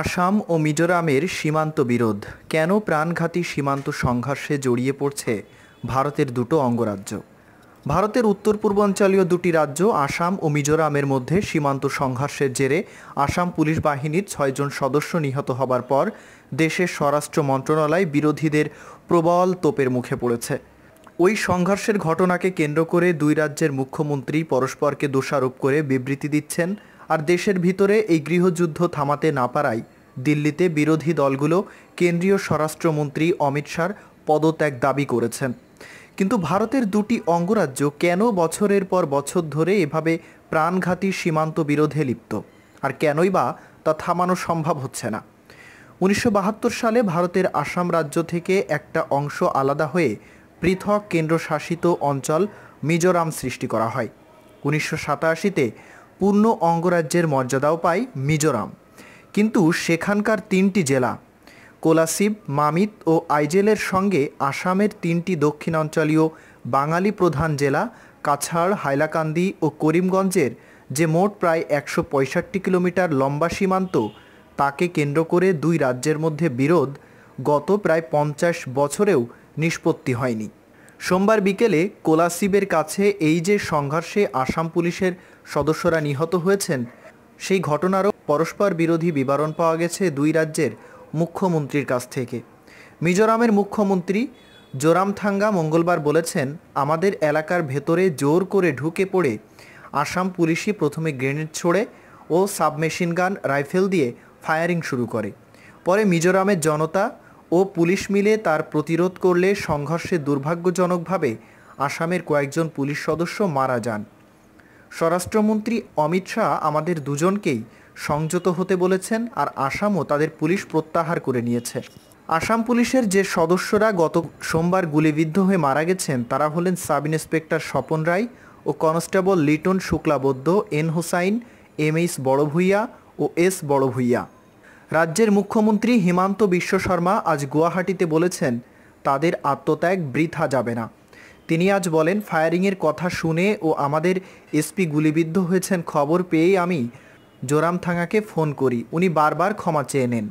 আসাম ও মিজোরামের সীমান্ত বিরোধ কেন প্রাণঘাতী সীমান্ত সংঘর্ষে জড়িয়ে পড়ছে ভারতের দুটো অঙ্গরাজ্য ভারতের উত্তর পূর্বাঞ্চলীয় দুটি রাজ্য আসাম ও মিজোরামের মধ্যে সীমান্ত সংঘর্ষের জেরে আসাম পুলিশ বাহিনীর ছয়জন সদস্য নিহত হবার পর দেশের স্বরাষ্ট্র মন্ত্রণালয় বিরোধীদের প্রবল তোপের মুখে পড়েছে ওই সংঘর্ষের ঘটনাকে কেন্দ্র করে দুই রাজ্যের মুখ্যমন্ত্রী পরস্পরকে দোষারোপ করে বিবৃতি দিচ্ছেন আর দেশের ভিতরে এই গৃহযুদ্ধ থামাতে না পারায় দিল্লিতে বিরোধী দলগুলো কেন্দ্রীয় স্বরাষ্ট্রমন্ত্রী অমিত শাহর পদত্যাগ দাবি করেছেন কিন্তু ভারতের দুটি অঙ্গরাজ্য কেন বছরের পর বছর ধরে এভাবে প্রাণঘাতী সীমান্ত বিরোধে লিপ্ত আর কেনই বা তা থামানো সম্ভব হচ্ছে না উনিশশো সালে ভারতের আসাম রাজ্য থেকে একটা অংশ আলাদা হয়ে পৃথক কেন্দ্রশাসিত অঞ্চল মিজোরাম সৃষ্টি করা হয় উনিশশো সাতাশিতে পূর্ণ অঙ্গরাজ্যের মর্যাদাও পায় মিজোরাম কিন্তু সেখানকার তিনটি জেলা কোলাসিব মামিত ও আইজেলের সঙ্গে আসামের তিনটি দক্ষিণাঞ্চলীয় বাঙালি প্রধান জেলা কাছাড় হাইলাকান্দি ও করিমগঞ্জের যে মোট প্রায় একশো পঁয়ষট্টি কিলোমিটার লম্বা সীমান্ত তাকে কেন্দ্র করে দুই রাজ্যের মধ্যে বিরোধ গত প্রায় পঞ্চাশ বছরেও নিষ্পত্তি হয়নি সোমবার বিকেলে কোলাসিবের কাছে এই যে সংঘর্ষে আসাম পুলিশের সদস্যরা নিহত হয়েছেন সেই ঘটনারও পরস্পর বিরোধী বিবরণ পাওয়া গেছে দুই রাজ্যের মুখ্যমন্ত্রীর কাছ থেকে মিজোরামের মুখ্যমন্ত্রী জোরামথাঙ্গা মঙ্গলবার বলেছেন আমাদের এলাকার ভেতরে জোর করে ঢুকে পড়ে আসাম পুলিশই প্রথমে গ্রেনেড ছোড়ে ও সাবমেশিন গান রাইফেল দিয়ে ফায়ারিং শুরু করে পরে মিজোরামের জনতা ও পুলিশ মিলে তার প্রতিরোধ করলে সংঘর্ষে দুর্ভাগ্যজনকভাবে আসামের কয়েকজন পুলিশ সদস্য মারা যান স্বরাষ্ট্রমন্ত্রী অমিত শাহ আমাদের দুজনকেই সংযত হতে বলেছেন আর আসামও তাদের পুলিশ প্রত্যাহার করে নিয়েছে আসাম পুলিশের যে সদস্যরা গত সোমবার গুলিবিদ্ধ হয়ে মারা গেছেন তারা হলেন সাব ইন্সপেক্টর স্বপন রায় ও কনস্টেবল লিটন শুক্লাবদ্ধ N Hossain M H Barbhuiya ও এস বড়ভূইয়া রাজ্যের মুখ্যমন্ত্রী হিমান্ত বিশ্ব শর্মা আজ গুয়াহাটিতে বলেছেন তাদের আত্মত্যাগ বৃথা যাবে না তিনি আজ বলেন ফায়ারিংয়ের কথা শুনে ও আমাদের এসপি গুলিবিদ্ধ হয়েছেন খবর পেয়েই আমি জোরামথাঙাকে ফোন করি উনি বারবার ক্ষমা চেয়ে নেন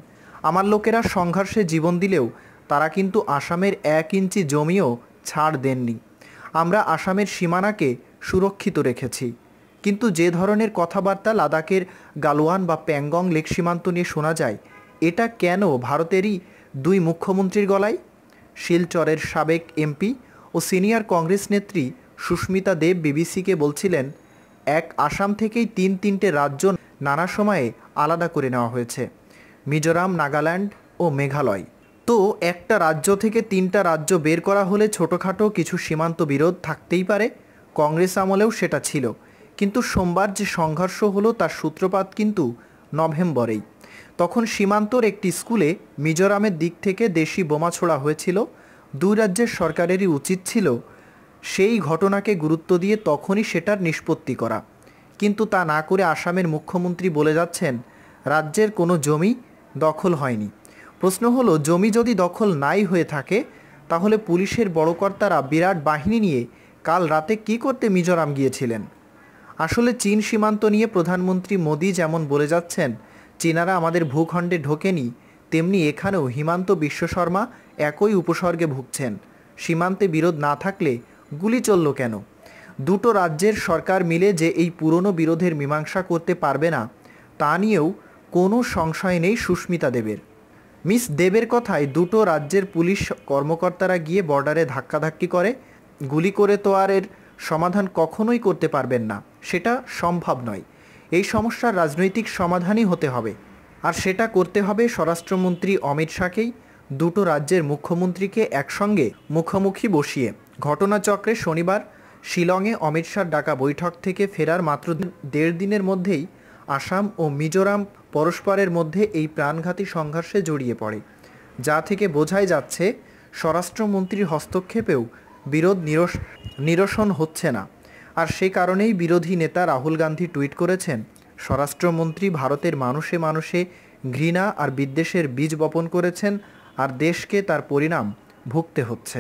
আমার লোকেরা সংঘর্ষে জীবন দিলেও তারা কিন্তু আসামের এক ইঞ্চি জমিও ছাড় দেননি আমরা আসামের সীমানাকে সুরক্ষিত রেখেছি কিন্তু যে ধরনের কথাবার্তা লাদাখের গালোয়ান বা প্যাংগং লেক সীমান্ত নিয়ে শোনা যায় এটা কেন ভারতেরই দুই মুখ্যমন্ত্রীর গলায় শিলচরের সাবেক এমপি ও সিনিয়র কংগ্রেস নেত্রী সুস্মিতা দেব বিবিসিকে বলছিলেন এক আসাম থেকেই তিন তিনটে রাজ্য নানা সময়ে আলাদা করে নেওয়া হয়েছে মিজোরাম নাগাল্যান্ড ও মেঘালয় তো একটা রাজ্য থেকে তিনটা রাজ্য বের করা হলে ছোটোখাটো কিছু সীমান্ত বিরোধ থাকতেই পারে কংগ্রেস আমলেও সেটা ছিল কিন্তু সোমবার যে সংঘর্ষ হলো তার সূত্রপাত কিন্তু নভেম্বরেই তখন সীমান্তর একটি স্কুলে মিজোরামের দিক থেকে দেশি বোমা ছোড়া হয়েছিল দুই রাজ্যের সরকারেরই উচিত ছিল সেই ঘটনাকে গুরুত্ব দিয়ে তখনই সেটার নিষ্পত্তি করা কিন্তু তা না করে আসামের মুখ্যমন্ত্রী বলে যাচ্ছেন রাজ্যের কোনো জমি দখল হয়নি প্রশ্ন হলো জমি যদি দখল নাই হয়ে থাকে তাহলে পুলিশের বড়কর্তারা বিরাট বাহিনী নিয়ে কাল রাতে কি করতে মিজোরাম গিয়েছিলেন আসলে চীন সীমান্ত নিয়ে প্রধানমন্ত্রী মোদি যেমন বলে যাচ্ছেন চীনারা আমাদের ভূখণ্ডে ঢোকেনি তেমনি এখানেও হিমান্ত বিশ্বশর্মা একই উপসর্গে ভুগছেন সীমান্তে বিরোধ না থাকলে গুলি চলল কেন দুটো রাজ্যের সরকার মিলে যে এই পুরনো বিরোধের মীমাংসা করতে পারবে না তা নিয়েও কোনো সংশয় নেই সুস্মিতা দেবের মিস দেবের কথায় দুটো রাজ্যের পুলিশ কর্মকর্তারা গিয়ে বর্ডারে ধাক্কাধাক্কি করে গুলি করে তো আর এর সমাধান কখনোই করতে পারবেন না সেটা সম্ভব নয় এই সমস্যার রাজনৈতিক সমাধানই হতে হবে আর সেটা করতে হবে স্বরাষ্ট্রমন্ত্রী অমিত শাহকেই দুটো রাজ্যের মুখ্যমন্ত্রীকে একসঙ্গে মুখোমুখি বসিয়ে ঘটনাচক্রে শনিবার শিলংয়ে অমিত শাহ ডাকা বৈঠক থেকে ফেরার মাত্র দেড় দিনের মধ্যেই আসাম ও মিজোরাম পরস্পরের মধ্যে এই প্রাণঘাতী সংঘর্ষে জড়িয়ে পড়ে যা থেকে বোঝাই যাচ্ছে স্বরাষ্ট্রমন্ত্রীর হস্তক্ষেপেও বিরোধ নিরস নিরসন হচ্ছে না আর সে কারণেই বিরোধী নেতা রাহুল গান্ধী টুইট করেছেন স্বরাষ্ট্রমন্ত্রী ভারতের মানুষে মানুষে ঘৃণা আর বিদ্বেষের বীজ বপন করেছেন আর দেশকে তার পরিণাম ভুগতে হচ্ছে